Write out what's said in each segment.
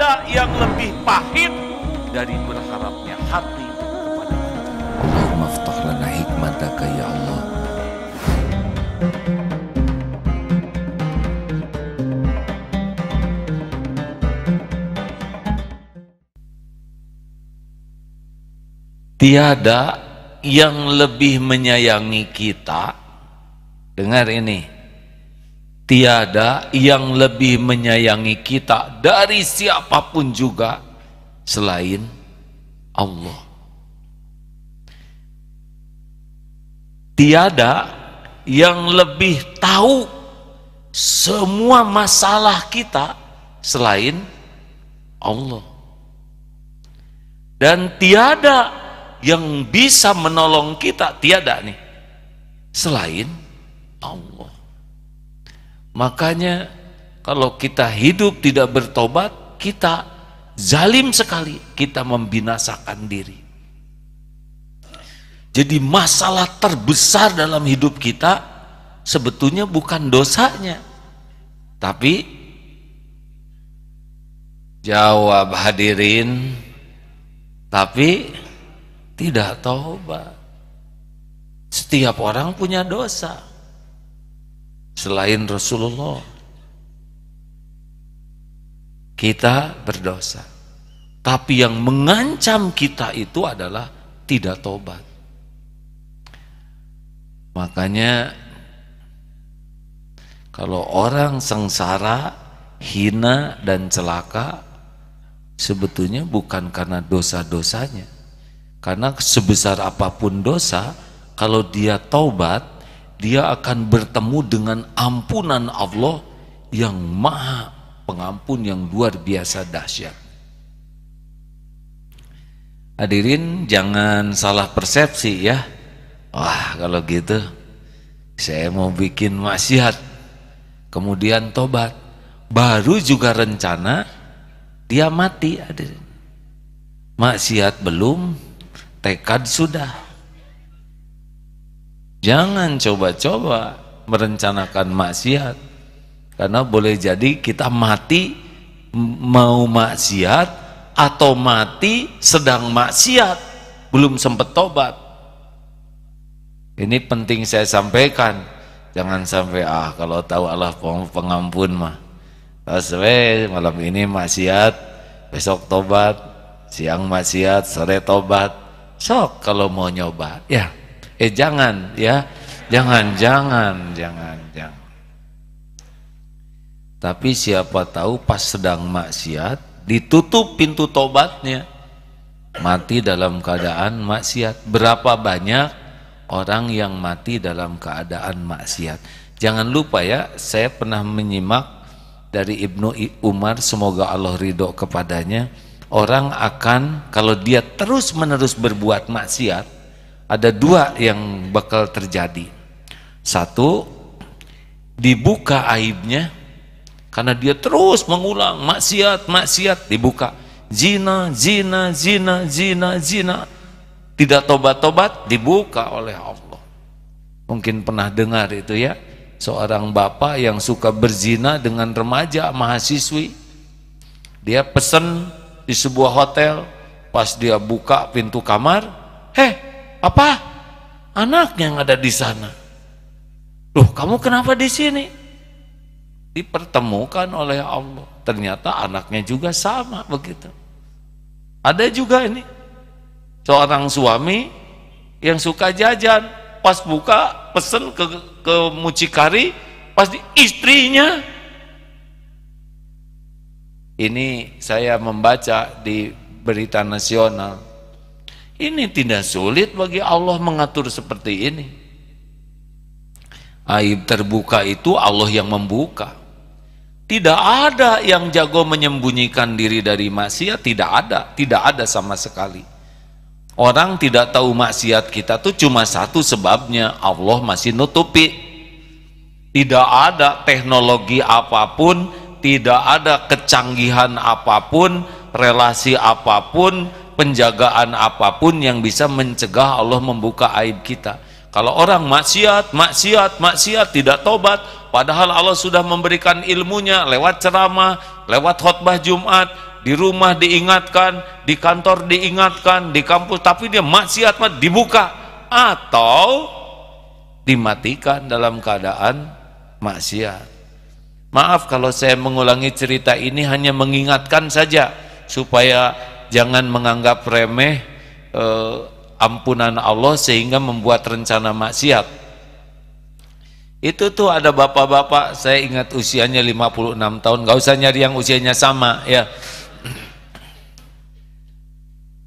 ada yang lebih pahit dari berharapnya hati kepada hikmataka ya Allah Tiada yang lebih menyayangi kita Dengar ini Tiada yang lebih menyayangi kita dari siapapun juga selain Allah. Tiada yang lebih tahu semua masalah kita selain Allah. Dan tiada yang bisa menolong kita, tiada nih, selain Allah. Makanya kalau kita hidup tidak bertobat, kita zalim sekali, kita membinasakan diri. Jadi masalah terbesar dalam hidup kita sebetulnya bukan dosanya, tapi jawab hadirin, tapi tidak tobat. Setiap orang punya dosa selain Rasulullah. Kita berdosa. Tapi yang mengancam kita itu adalah tidak tobat. Makanya kalau orang sengsara, hina dan celaka sebetulnya bukan karena dosa-dosanya. Karena sebesar apapun dosa, kalau dia taubat, dia akan bertemu dengan ampunan Allah yang maha pengampun yang luar biasa dahsyat. Hadirin jangan salah persepsi ya. Wah kalau gitu saya mau bikin maksiat. Kemudian tobat. Baru juga rencana dia mati hadirin. Maksiat belum, tekad sudah. Jangan coba-coba merencanakan maksiat. Karena boleh jadi kita mati mau maksiat atau mati sedang maksiat, belum sempat tobat. Ini penting saya sampaikan. Jangan sampai ah kalau tahu Allah pengampun mah. Taswe malam ini maksiat, besok tobat, siang maksiat, sore tobat. Sok kalau mau nyoba, ya Eh jangan ya, jangan, jangan, jangan, jangan. Tapi siapa tahu pas sedang maksiat, ditutup pintu tobatnya. Mati dalam keadaan maksiat. Berapa banyak orang yang mati dalam keadaan maksiat. Jangan lupa ya, saya pernah menyimak dari Ibnu Umar, semoga Allah ridho kepadanya. Orang akan, kalau dia terus-menerus berbuat maksiat, ada dua yang bakal terjadi. Satu, dibuka aibnya karena dia terus mengulang maksiat, maksiat dibuka. Zina, zina, zina, zina, zina. Tidak tobat-tobat dibuka oleh Allah. Mungkin pernah dengar itu ya. Seorang bapak yang suka berzina dengan remaja mahasiswi. Dia pesan di sebuah hotel, pas dia buka pintu kamar, heh apa anaknya yang ada di sana. Loh, kamu kenapa di sini? Dipertemukan oleh Allah. Ternyata anaknya juga sama begitu. Ada juga ini seorang suami yang suka jajan, pas buka pesen ke ke mucikari, pasti istrinya ini saya membaca di berita nasional ini tidak sulit bagi Allah mengatur seperti ini. Aib terbuka itu Allah yang membuka. Tidak ada yang jago menyembunyikan diri dari maksiat, tidak ada, tidak ada sama sekali. Orang tidak tahu maksiat kita tuh cuma satu sebabnya Allah masih nutupi. Tidak ada teknologi apapun, tidak ada kecanggihan apapun, relasi apapun, penjagaan apapun yang bisa mencegah Allah membuka aib kita kalau orang maksiat, maksiat, maksiat tidak tobat padahal Allah sudah memberikan ilmunya lewat ceramah, lewat khutbah Jumat di rumah diingatkan, di kantor diingatkan, di kampus tapi dia maksiat dibuka atau dimatikan dalam keadaan maksiat Maaf kalau saya mengulangi cerita ini hanya mengingatkan saja supaya jangan menganggap remeh eh, ampunan Allah sehingga membuat rencana maksiat. Itu tuh ada bapak-bapak, saya ingat usianya 56 tahun, gak usah nyari yang usianya sama ya.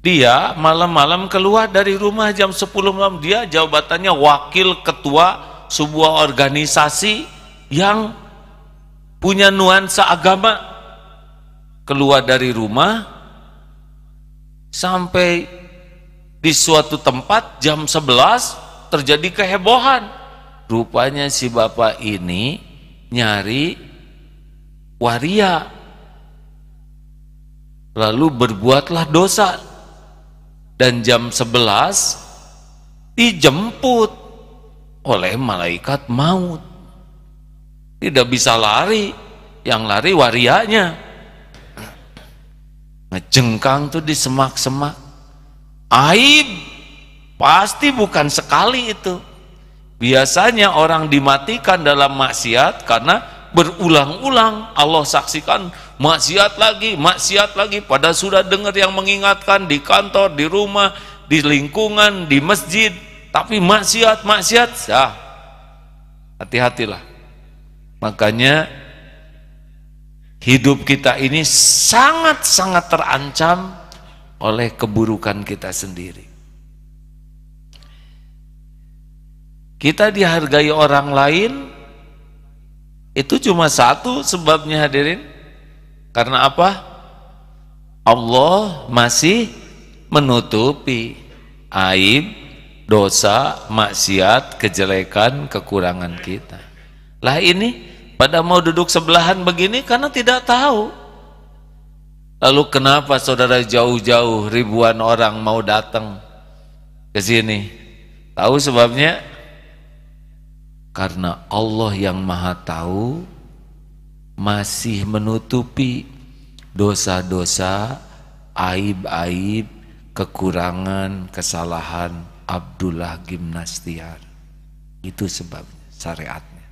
Dia malam-malam keluar dari rumah jam 10 malam, dia jabatannya wakil ketua sebuah organisasi yang punya nuansa agama. Keluar dari rumah, Sampai di suatu tempat jam 11 terjadi kehebohan. Rupanya si bapak ini nyari waria. Lalu berbuatlah dosa. Dan jam 11 dijemput oleh malaikat maut. Tidak bisa lari, yang lari warianya Ngejengkang tuh disemak-semak. Aib pasti bukan sekali itu. Biasanya orang dimatikan dalam maksiat karena berulang-ulang Allah saksikan maksiat lagi, maksiat lagi. Pada sudah dengar yang mengingatkan di kantor, di rumah, di lingkungan, di masjid, tapi maksiat, maksiat, sah. Hati-hatilah. Makanya hidup kita ini sangat-sangat terancam oleh keburukan kita sendiri. Kita dihargai orang lain itu cuma satu sebabnya hadirin. Karena apa? Allah masih menutupi aib, dosa, maksiat, kejelekan, kekurangan kita. Lah ini pada mau duduk sebelahan begini karena tidak tahu lalu kenapa saudara jauh-jauh ribuan orang mau datang ke sini tahu sebabnya karena Allah yang maha tahu masih menutupi dosa-dosa aib-aib kekurangan kesalahan Abdullah Gimnastiar itu sebabnya syariatnya